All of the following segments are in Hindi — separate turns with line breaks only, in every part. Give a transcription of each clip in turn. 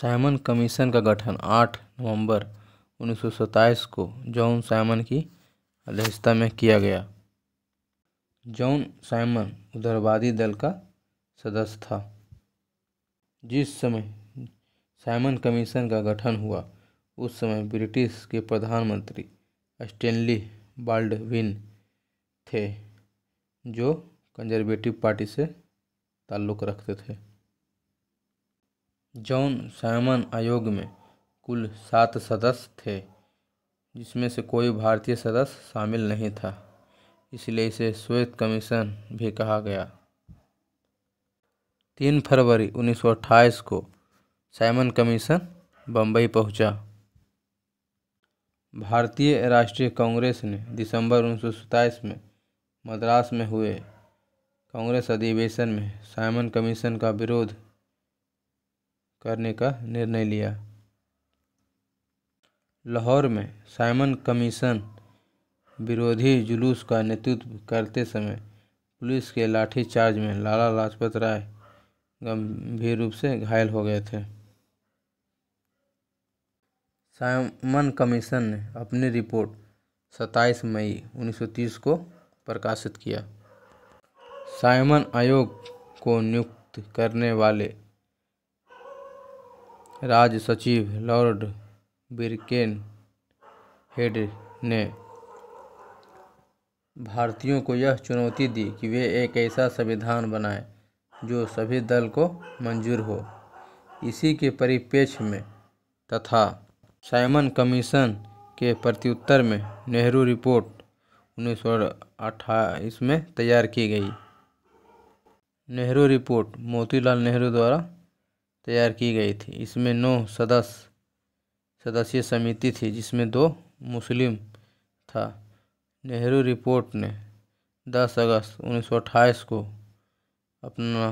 साइमन कमीशन का गठन आठ नवंबर उन्नीस को जॉन साइमन की अध्यक्षता में किया गया जॉन साइमन उधरवादी दल का सदस्य था जिस समय साइमन कमीशन का गठन हुआ उस समय ब्रिटिश के प्रधानमंत्री स्टेनली बाल्डविन थे जो कंजर्वेटिव पार्टी से ताल्लुक़ रखते थे जॉन साइमन आयोग में कुल सात सदस्य थे जिसमें से कोई भारतीय सदस्य शामिल नहीं था इसलिए इसे श्वेत कमीशन भी कहा गया तीन फरवरी 1928 को साइमन कमीशन बम्बई पहुंचा। भारतीय राष्ट्रीय कांग्रेस ने दिसंबर उन्नीस में मद्रास में हुए कांग्रेस अधिवेशन में साइमन कमीशन का विरोध करने का निर्णय लिया लाहौर में साइमन कमीशन विरोधी जुलूस का नेतृत्व करते समय पुलिस के लाठीचार्ज में लाला लाजपत राय गंभीर रूप से घायल हो गए थे साइमन कमीशन ने अपनी रिपोर्ट 27 मई 1930 को प्रकाशित किया साइमन आयोग को नियुक्त करने वाले राज्य सचिव लॉर्ड बिरकेन हेड ने भारतीयों को यह चुनौती दी कि वे एक ऐसा संविधान बनाएं जो सभी दल को मंजूर हो इसी के परिपेक्ष में तथा साइमन कमीशन के प्रत्युत्तर में नेहरू रिपोर्ट उन्नीस सौ में तैयार की गई नेहरू रिपोर्ट मोतीलाल नेहरू द्वारा तैयार की गई थी इसमें नौ सदस्य सदस्यीय समिति थी जिसमें दो मुस्लिम था नेहरू रिपोर्ट ने 10 अगस्त 1928 को अपना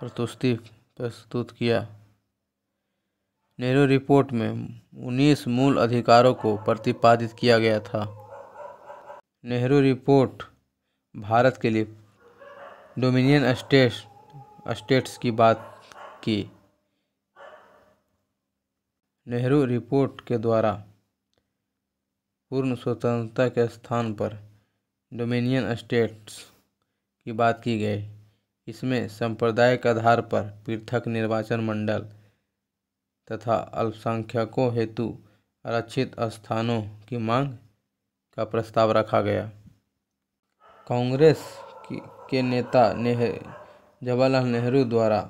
प्रतुष्टि प्रस्तुत किया नेहरू रिपोर्ट में 19 मूल अधिकारों को प्रतिपादित किया गया था नेहरू रिपोर्ट भारत के लिए डोमिनियन स्टेट स्टेट्स की बात की नेहरू रिपोर्ट के द्वारा पूर्ण स्वतंत्रता के स्थान पर डोमिनियन स्टेट्स की बात की गई इसमें संप्रदाय के आधार पर पृथक निर्वाचन मंडल तथा अल्पसंख्यकों हेतु आरक्षित स्थानों की मांग का प्रस्ताव रखा गया कांग्रेस के नेता नेह जवाहरलाल नेहरू द्वारा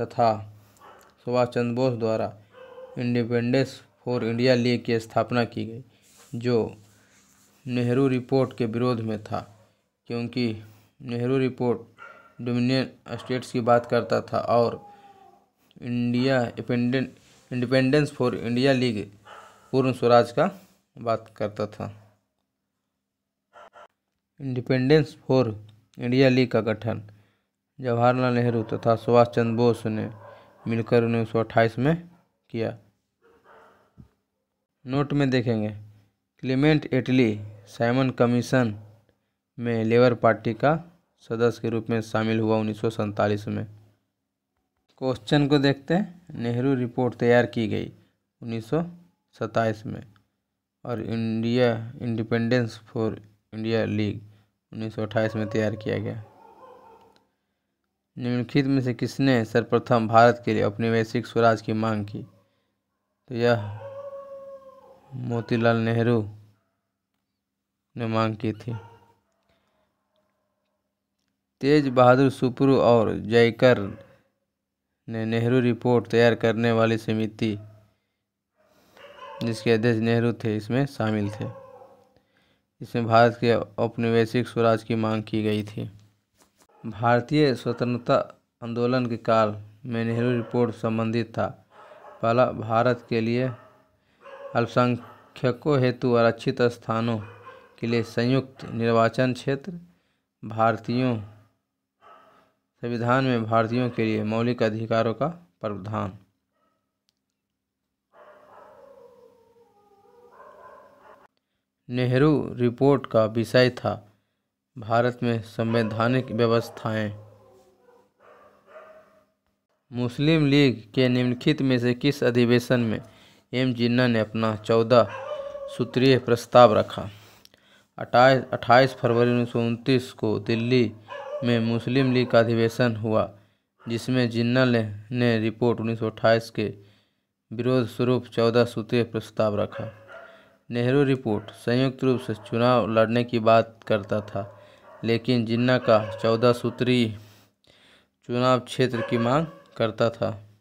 तथा सुभाष चंद्र बोस द्वारा इंडिपेंडेंस फॉर इंडिया लीग की स्थापना की गई जो नेहरू रिपोर्ट के विरोध में था क्योंकि नेहरू रिपोर्ट डोमिनियन स्टेट्स की बात करता था और India independence for India league Purna Swaraj का बात करता था इंडिपेंडेंस फॉर इंडिया लीग का गठन जवाहरलाल नेहरू तथा सुभाष चंद्र बोस ने मिलकर उन्नीस में किया नोट में देखेंगे क्लीमेंट एटली साइमन कमीशन में लेबर पार्टी का सदस्य के रूप में शामिल हुआ उन्नीस में क्वेश्चन को देखते हैं नेहरू रिपोर्ट तैयार की गई उन्नीस में और India independence for India league उन्नीस में तैयार किया गया निम्नलिखित में से किसने सर्वप्रथम भारत के लिए औपनिवेशिक स्वराज की मांग की तो यह मोतीलाल नेहरू ने मांग की थी तेज बहादुर सुप्रू और जयकर ने नेहरू रिपोर्ट तैयार करने वाली समिति जिसके अध्यक्ष नेहरू थे इसमें शामिल थे इसमें भारत के औपनिवेशिक स्वराज की मांग की गई थी भारतीय स्वतंत्रता आंदोलन के काल में नेहरू रिपोर्ट संबंधित था पहला भारत के लिए अल्पसंख्यकों हेतु आरक्षित स्थानों के लिए संयुक्त निर्वाचन क्षेत्र भारतीयों संविधान में भारतीयों के लिए मौलिक अधिकारों का प्रावधान नेहरू रिपोर्ट का विषय था भारत में संवैधानिक व्यवस्थाएं मुस्लिम लीग के निम्नलिखित में से किस अधिवेशन में एम जिन्ना ने अपना चौदह सूत्रीय प्रस्ताव रखा अट्ठाईस अट्ठाईस फरवरी उन्नीस को दिल्ली में मुस्लिम लीग का अधिवेशन हुआ जिसमें जिन्ना ने, ने रिपोर्ट 1928 के विरोध स्वरूप चौदह सूत्रीय प्रस्ताव रखा नेहरू रिपोर्ट संयुक्त रूप से चुनाव लड़ने की बात करता था लेकिन जिन्ना का चौदह सूत्री चुनाव क्षेत्र की मांग करता था